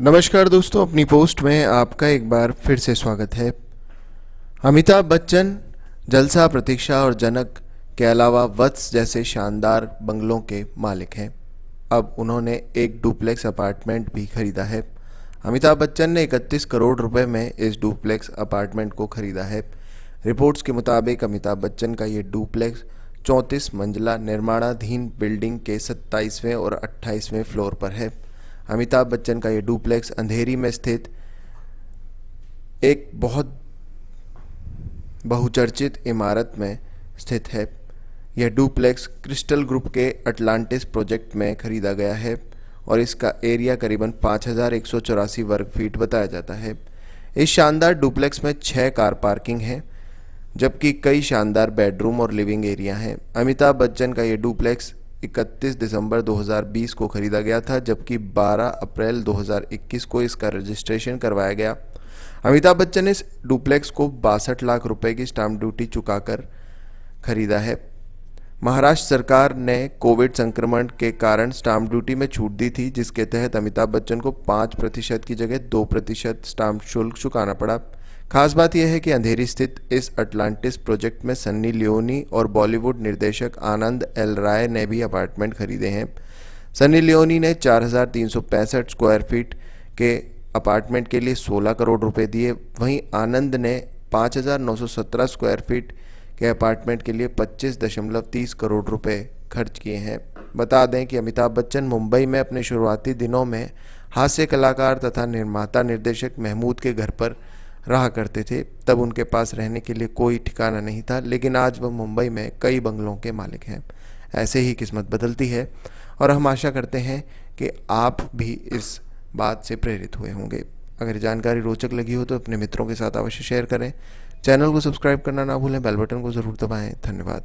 नमस्कार दोस्तों अपनी पोस्ट में आपका एक बार फिर से स्वागत है अमिताभ बच्चन जलसा प्रतीक्षा और जनक के अलावा वत्स जैसे शानदार बंगलों के मालिक हैं अब उन्होंने एक डुप्लेक्स अपार्टमेंट भी खरीदा है अमिताभ बच्चन ने 31 करोड़ रुपए में इस डुप्लेक्स अपार्टमेंट को खरीदा है रिपोर्ट्स के मुताबिक अमिताभ बच्चन का ये डुप्लेक्स 34 मंजिला निर्माणाधीन बिल्डिंग के 27वें और 28वें फ्लोर पर है अमिताभ बच्चन का ये डुप्लेक्स अंधेरी में स्थित एक बहुत बहुचर्चित इमारत में स्थित है यह डुप्लेक्स क्रिस्टल ग्रुप के अटलांटिस प्रोजेक्ट में खरीदा गया है और इसका एरिया करीबन पाँच वर्ग फीट बताया जाता है इस शानदार डुप्लेक्स में छः कार पार्किंग है जबकि कई शानदार बेडरूम और लिविंग एरिया हैं अमिताभ बच्चन का ये डुप्लेक्स 31 दिसंबर 2020 को ख़रीदा गया था जबकि 12 अप्रैल 2021 को इसका रजिस्ट्रेशन करवाया गया अमिताभ बच्चन ने इस डुप्लेक्स को बासठ लाख रुपए की स्टाम्प ड्यूटी चुकाकर खरीदा है महाराष्ट्र सरकार ने कोविड संक्रमण के कारण स्टाम्प ड्यूटी में छूट दी थी जिसके तहत अमिताभ बच्चन को पाँच प्रतिशत की जगह दो प्रतिशत स्टाम्प शुल्क चुकाना पड़ा खास बात यह है कि अंधेरी स्थित इस अटलांटिस प्रोजेक्ट में सन्नी लियोनी और बॉलीवुड निर्देशक आनंद एल राय ने भी अपार्टमेंट खरीदे हैं सन्नी लियोनी ने चार स्क्वायर फीट के अपार्टमेंट के लिए 16 करोड़ रुपए दिए वहीं आनंद ने 5,917 स्क्वायर फीट के अपार्टमेंट के लिए 25.30 करोड़ रुपए खर्च किए हैं बता दें कि अमिताभ बच्चन मुंबई में अपने शुरुआती दिनों में हास्य कलाकार तथा निर्माता निर्देशक महमूद के घर पर रहा करते थे तब उनके पास रहने के लिए कोई ठिकाना नहीं था लेकिन आज वह मुंबई में कई बंगलों के मालिक हैं ऐसे ही किस्मत बदलती है और हम आशा करते हैं कि आप भी इस बात से प्रेरित हुए होंगे अगर जानकारी रोचक लगी हो तो अपने मित्रों के साथ अवश्य शेयर करें चैनल को सब्सक्राइब करना ना भूलें बेल बटन को ज़रूर दबाएं धन्यवाद